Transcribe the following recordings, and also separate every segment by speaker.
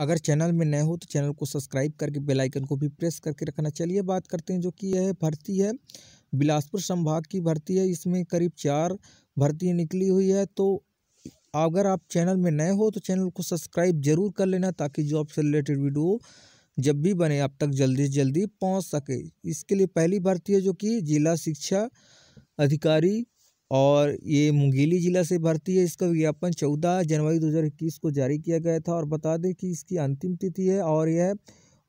Speaker 1: अगर चैनल में नए हो तो चैनल को सब्सक्राइब करके बेल आइकन को भी प्रेस करके रखना चलिए बात करते हैं जो कि यह भर्ती है बिलासपुर संभाग की भर्ती है इसमें करीब चार भर्ती निकली हुई है तो अगर आप चैनल में नए हो तो चैनल को सब्सक्राइब जरूर कर लेना ताकि जॉब से रिलेटेड वीडियो जब भी बने आप तक जल्दी से जल्दी पहुंच सके इसके लिए पहली भर्ती है जो कि जिला शिक्षा अधिकारी और ये मुंगेली ज़िला से भर्ती है इसका विज्ञापन 14 जनवरी 2021 को जारी किया गया था और बता दें कि इसकी अंतिम तिथि है और यह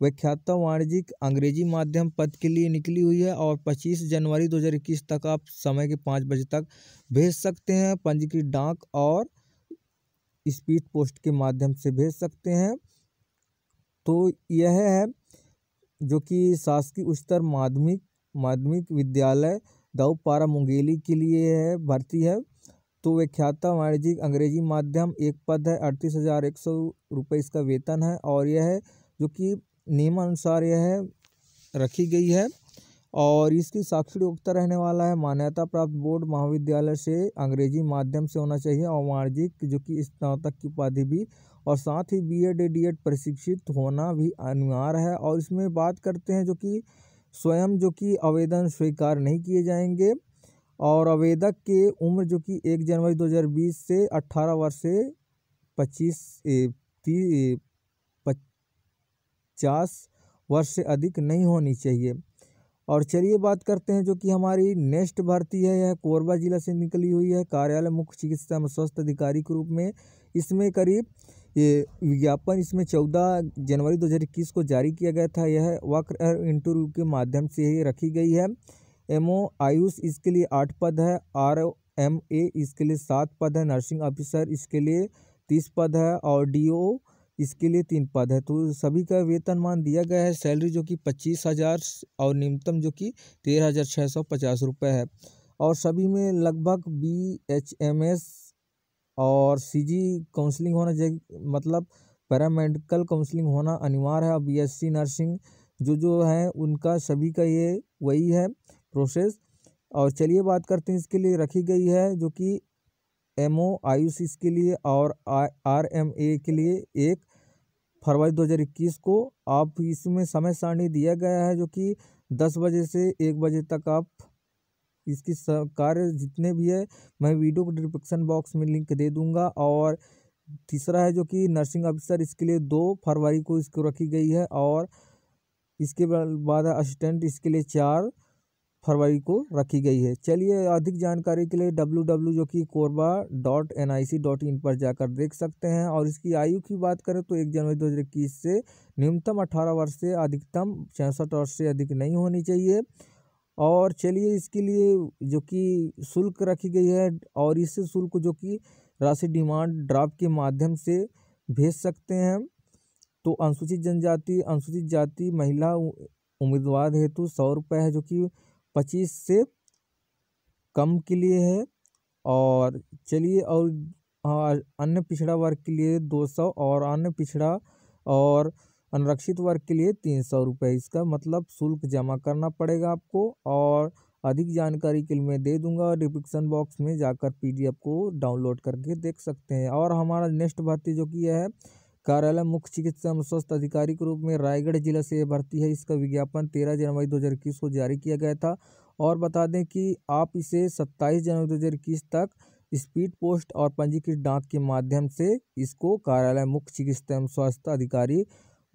Speaker 1: विख्यात वाणिज्यिक अंग्रेजी माध्यम पद के लिए निकली हुई है और 25 जनवरी 2021 तक आप समय के पाँच बजे तक भेज सकते हैं पंजीकृत डाक और स्पीड पोस्ट के माध्यम से भेज सकते हैं तो यह है जो कि शासकीय उच्चतर माध्यमिक माध्यमिक विद्यालय दाऊ पारा मुंगेली के लिए है भर्ती है तो विख्यात वाणिज्यिक अंग्रेजी माध्यम एक पद है अड़तीस हज़ार एक सौ रुपये इसका वेतन है और यह है जो कि नियमानुसार यह है रखी गई है और इसकी साक्षर योग्यता रहने वाला है मान्यता प्राप्त बोर्ड महाविद्यालय से अंग्रेजी माध्यम से होना चाहिए और वाणिज्यिक जो कि स्नातक की उपाधि भी और साथ ही बी एड डी एड प्रशिक्षित होना भी अनिवार्य है और इसमें बात करते हैं जो कि स्वयं जो कि आवेदन स्वीकार नहीं किए जाएंगे और आवेदक के उम्र जो कि एक जनवरी 2020 से 18 वर्ष से पच्चीस पचास वर्ष से अधिक नहीं होनी चाहिए और चलिए बात करते हैं जो कि हमारी नेक्स्ट भर्ती है यह कोरबा जिला से निकली हुई है कार्यालय मुख्य चिकित्सा एवं स्वास्थ्य अधिकारी के रूप में इसमें करीब ये विज्ञापन इसमें चौदह जनवरी 2021 को जारी किया गया था यह वक्र इंटरव्यू के माध्यम से ही रखी गई है एम ओ आयुष इसके लिए आठ पद है आर एम ए इसके लिए सात पद है नर्सिंग ऑफिसर इसके लिए तीस पद है और डी ओ इसके लिए तीन पद है तो सभी का वेतनमान दिया गया है सैलरी जो कि पच्चीस हज़ार और न्यूनतम जो कि तेरह हज़ार छः सौ पचास रुपये है और सभी में लगभग बी एच एम एस और सीजी काउंसलिंग होना मतलब पैरामेडिकल काउंसलिंग होना अनिवार्य है और बीएससी नर्सिंग जो जो है उनका सभी का ये वही है प्रोसेस और चलिए बात करते हैं इसके लिए रखी गई है जो कि एम ओ आयुष इसके लिए और आर एम ए के लिए एक फरवरी 2021 को आप इसमें समय सारणी दिया गया है जो कि 10 बजे से 1 बजे तक आप इसकी कार्य जितने भी है मैं वीडियो को डिस्क्रिप्शन बॉक्स में लिंक दे दूंगा और तीसरा है जो कि नर्सिंग ऑफिसर इसके लिए दो फरवरी को इसको रखी गई है और इसके बाद असिस्टेंट इसके लिए चार फरवरी को रखी गई है चलिए अधिक जानकारी के लिए डब्ल्यू डब्ल्यू जो कि Korba dot N I C dot in पर जाकर देख सकते हैं और इसकी आयु की बात करें तो एक जनवरी दो हज़ार इक्कीस से न्यूनतम अठारह वर्ष से अधिकतम छियासठ वर्ष से अधिक नहीं होनी चाहिए और चलिए इसके लिए जो कि शुल्क रखी गई है और इस शुल्क जो कि राशि डिमांड ड्राफ्ट के माध्यम से भेज सकते हैं तो अनुसूचित जनजाति अनुसूचित जाति महिला उम्मीदवार हेतु सौ रुपये है जो कि पच्चीस से कम के लिए है और चलिए और अन्य पिछड़ा वर्ग के लिए दो सौ और अन्य पिछड़ा और अनरक्षित वर्ग के लिए तीन सौ रुपये इसका मतलब शुल्क जमा करना पड़ेगा आपको और अधिक जानकारी के लिए मैं दे दूंगा डिस्क्रिप्शन बॉक्स में जाकर पीडीएफ को डाउनलोड करके देख सकते हैं और हमारा नेक्स्ट भर्ती जो कि है कार्यालय मुख्य चिकित्सा एवं स्वास्थ्य अधिकारी के रूप में रायगढ़ जिला से भर्ती है इसका विज्ञापन तेरह जनवरी दो हज़ार इक्कीस को जारी किया गया था और बता दें कि आप इसे सत्ताईस जनवरी दो हज़ार इक्कीस तक स्पीड पोस्ट और पंजीकृत डाक के माध्यम से इसको कार्यालय मुख्य चिकित्सा एवं स्वास्थ्य अधिकारी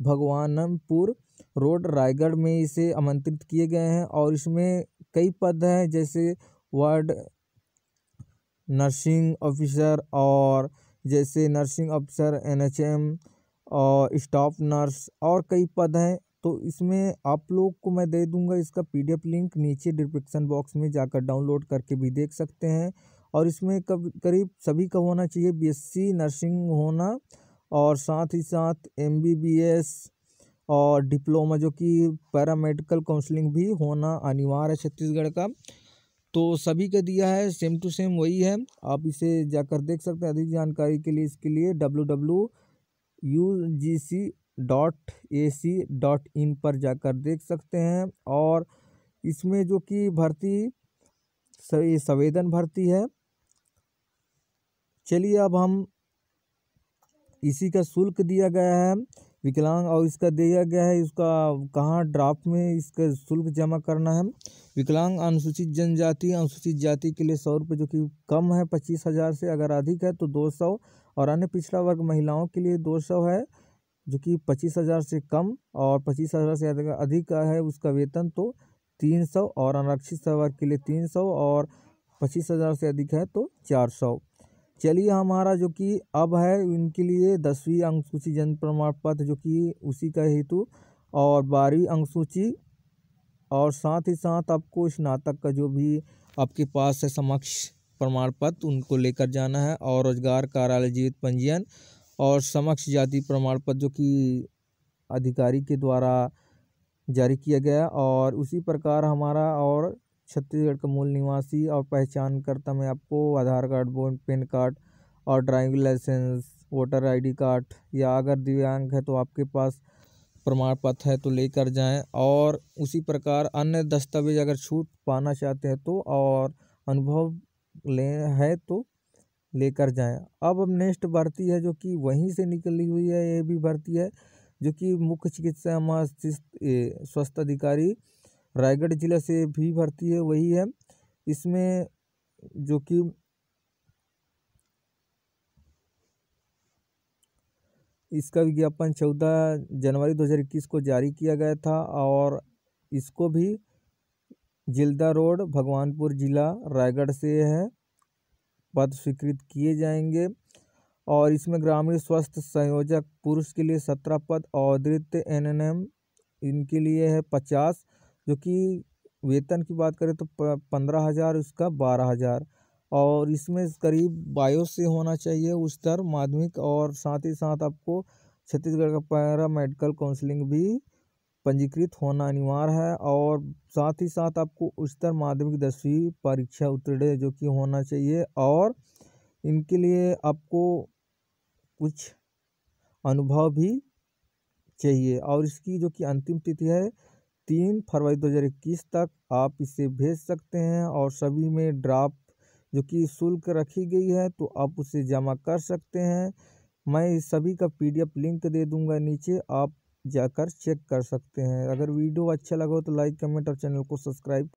Speaker 1: भगवानपुर रोड रायगढ़ में इसे आमंत्रित किए गए हैं और इसमें कई पद हैं जैसे वार्ड नर्सिंग ऑफिसर और जैसे नर्सिंग ऑफिसर एनएचएम और स्टाफ नर्स और कई पद हैं तो इसमें आप लोग को मैं दे दूंगा इसका पीडीएफ लिंक नीचे डिस्क्रिप्शन बॉक्स में जाकर डाउनलोड करके भी देख सकते हैं और इसमें कब करीब सभी का होना चाहिए बीएससी नर्सिंग होना और साथ ही साथ एम और डिप्लोमा जो कि पैरामेडिकल काउंसलिंग भी होना अनिवार्य है छत्तीसगढ़ का तो सभी का दिया है सेम टू सेम वही है आप इसे जाकर देख सकते हैं अधिक जानकारी के लिए इसके लिए W W U G C dot A C dot in पर जाकर देख सकते हैं और इसमें जो कि भर्ती संवेदन भर्ती है चलिए अब हम इसी का शुल्क दिया गया है विकलांग और इसका दिया गया है इसका कहाँ ड्राफ्ट में इसका शुल्क जमा करना है विकलांग अनुसूचित जनजाति अनुसूचित जाति के लिए सौ रुपये जो कि कम है पच्चीस हज़ार से अगर अधिक है तो दो सौ और अन्य पिछड़ा वर्ग महिलाओं के लिए दो सौ है जो कि पच्चीस हज़ार से कम और पच्चीस हज़ार से अधिक है उसका वेतन तो तीन सौ और अनारक्षित वर्ग के लिए तीन सौ और पच्चीस हज़ार से अधिक है तो चार सौ चलिए हमारा जो कि अब है उनके लिए दसवीं अंकसूची जन्म प्रमाण पत्र जो कि उसी का हेतु और बारहवीं अंकसूची और साथ ही साथ आपको स्नातक का जो भी आपके पास है समक्ष प्रमाण पत्र उनको लेकर जाना है और रोजगार कार्यालय जीवित पंजीयन और समक्ष जाति प्रमाण पत्र जो कि अधिकारी के द्वारा जारी किया गया और उसी प्रकार हमारा और छत्तीसगढ़ का मूल निवासी और पहचान कर्ता में आपको आधार कार्ड पैन कार्ड और driving licence voter ID card या अगर दिव्यांग है तो आपके पास प्रमाण पत्र है तो लेकर जाएं और उसी प्रकार अन्य दस्तावेज अगर छूट पाना चाहते हैं तो और अनुभव ले है तो लेकर जाएं अब अब नेक्स्ट भर्ती है जो कि वहीं से निकली हुई है ये भी भर्ती है जो कि मुख्य चिकित्सा स्वास्थ्य अधिकारी रायगढ़ ज़िला से भी भर्ती है वही है इसमें जो कि इसका विज्ञापन चौदह जनवरी 2021 को जारी किया गया था और इसको भी जिल्दा रोड भगवानपुर ज़िला रायगढ़ से है पद स्वीकृत किए जाएंगे और इसमें ग्रामीण स्वास्थ्य संयोजक पुरुष के लिए सत्रह पद और द्वितीय एन एन एम इनके लिए है पचास जो कि वेतन की बात करें तो पंद्रह हज़ार उसका बारह हज़ार और इसमें करीब बायो से होना चाहिए उच्चतर माध्यमिक और साथ ही साथ आपको छत्तीसगढ़ का पैरा मेडिकल काउंसलिंग भी पंजीकृत होना अनिवार्य है और साथ ही साथ आपको उच्चतर माध्यमिक दसवीं परीक्षा उत्तीर्ण जो कि होना चाहिए और इनके लिए आपको कुछ अनुभव भी चाहिए और इसकी जो कि अंतिम तिथि है तीन फरवरी इक्कीस तक आप इसे भेज सकते हैं और सभी में ड्राफ्ट जो कि शुल्क रखी गई है तो आप उसे जमा कर सकते हैं मैं इस सभी का पीडीएफ लिंक दे दूंगा नीचे आप जाकर चेक कर सकते हैं अगर वीडियो अच्छा लगा हो तो लाइक कमेंट और चैनल को सब्सक्राइब